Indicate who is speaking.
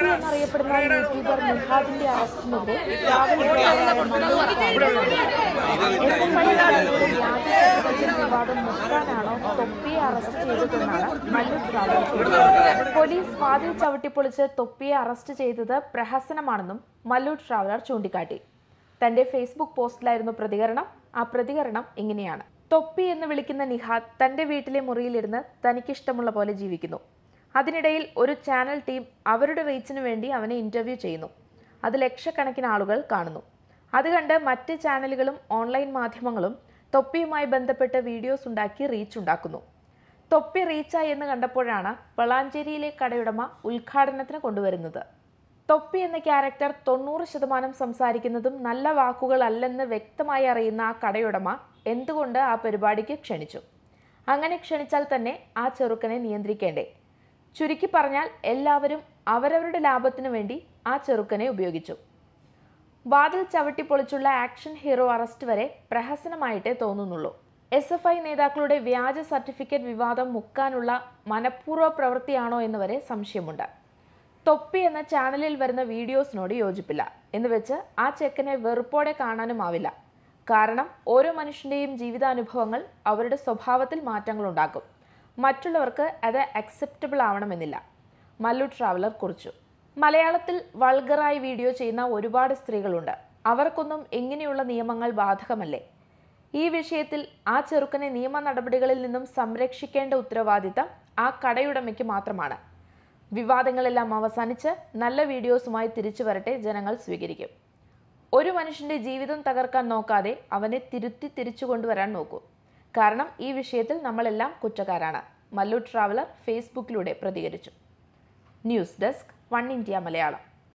Speaker 1: ഷാഫി എന്നറിയപ്പെടുന്ന യൂട്യൂബർ നിഹാദിന്റെ അറസ്റ്റിനെതിരെ വിവാദം മുക്കാനാണോ തൊപ്പിയെ അറസ്റ്റ് ചെയ്തതെന്നാണ് മല്ലൂർ ട്രാവലർ പോലീസ് വാതിൽ ചവിട്ടിപ്പൊളിച്ച് തൊപ്പിയെ അറസ്റ്റ് ചെയ്തത് പ്രഹസനമാണെന്നും മല്ലൂർ ട്രാവലർ ചൂണ്ടിക്കാട്ടി തന്റെ ഫേസ്ബുക്ക് പോസ്റ്റിലായിരുന്നു പ്രതികരണം ആ പ്രതികരണം ഇങ്ങനെയാണ് തൊപ്പി എന്ന് വിളിക്കുന്ന നിഹാദ് തന്റെ വീട്ടിലെ മുറിയിലിരുന്ന് തനിക്കിഷ്ടമുള്ള പോലെ ജീവിക്കുന്നു അതിനിടയിൽ ഒരു ചാനൽ ടീം അവരുടെ റീച്ചിന് വേണ്ടി അവനെ ഇൻ്റർവ്യൂ ചെയ്യുന്നു അത് ലക്ഷക്കണക്കിന് ആളുകൾ കാണുന്നു അതുകണ്ട് മറ്റ് ചാനലുകളും ഓൺലൈൻ മാധ്യമങ്ങളും തൊപ്പിയുമായി ബന്ധപ്പെട്ട് വീഡിയോസ് ഉണ്ടാക്കി റീച്ച് ഉണ്ടാക്കുന്നു തൊപ്പി റീച്ചായി എന്ന് കണ്ടപ്പോഴാണ് വളാഞ്ചേരിയിലെ കടയുടമ ഉദ്ഘാടനത്തിന് കൊണ്ടുവരുന്നത് തൊപ്പി എന്ന ക്യാരക്ടർ തൊണ്ണൂറ് ശതമാനം സംസാരിക്കുന്നതും നല്ല വാക്കുകളല്ലെന്ന് വ്യക്തമായി അറിയുന്ന ആ കടയുടമ എന്തുകൊണ്ട് ആ പരിപാടിക്ക് ക്ഷണിച്ചു അങ്ങനെ ക്ഷണിച്ചാൽ തന്നെ ആ ചെറുക്കനെ നിയന്ത്രിക്കേണ്ടേ ചുരുക്കി പറഞ്ഞാൽ എല്ലാവരും അവരവരുടെ ലാഭത്തിനു വേണ്ടി ആ ചെറുക്കനെ ഉപയോഗിച്ചു വാതിൽ പൊളിച്ചുള്ള ആക്ഷൻ ഹീറോ അറസ്റ്റ് വരെ പ്രഹസനമായിട്ടേ തോന്നുന്നുള്ളൂ എസ് എഫ് ഐ നേതാക്കളുടെ വ്യാജ സർട്ടിഫിക്കറ്റ് വിവാദം മുക്കാനുള്ള മനഃപൂർവ്വ പ്രവൃത്തിയാണോ എന്ന് വരെ സംശയമുണ്ട് തൊപ്പി എന്ന ചാനലിൽ വരുന്ന വീഡിയോസിനോട് യോജിപ്പില്ല എന്ന് വെച്ച് ആ ചെക്കനെ വെറുപ്പോടെ ആവില്ല കാരണം ഓരോ മനുഷ്യൻ്റെയും ജീവിതാനുഭവങ്ങൾ അവരുടെ സ്വഭാവത്തിൽ മാറ്റങ്ങളുണ്ടാക്കും മറ്റുള്ളവർക്ക് അത് അക്സെപ്റ്റബിൾ ആവണമെന്നില്ല മല്ലു ട്രാവലർ കുറിച്ചു മലയാളത്തിൽ വൾഗറായി വീഡിയോ ചെയ്യുന്ന ഒരുപാട് സ്ത്രീകളുണ്ട് അവർക്കൊന്നും ഇങ്ങനെയുള്ള നിയമങ്ങൾ ബാധകമല്ലേ ഈ വിഷയത്തിൽ ആ ചെറുക്കനെ നിയമ നടപടികളിൽ നിന്നും സംരക്ഷിക്കേണ്ട ഉത്തരവാദിത്തം ആ കടയുടമയ്ക്ക് മാത്രമാണ് വിവാദങ്ങളെല്ലാം അവസാനിച്ച് നല്ല വീഡിയോസുമായി തിരിച്ചു വരട്ടെ ജനങ്ങൾ സ്വീകരിക്കും ഒരു മനുഷ്യൻ്റെ ജീവിതം തകർക്കാൻ നോക്കാതെ അവനെ തിരുത്തി തിരിച്ചു കൊണ്ടുവരാൻ നോക്കൂ കാരണം ഈ വിഷയത്തിൽ നമ്മളെല്ലാം കുറ്റക്കാരാണ് മല്ലു ട്രാവലർ ഫേസ്ബുക്കിലൂടെ പ്രതികരിച്ചു news desk one India Malayalam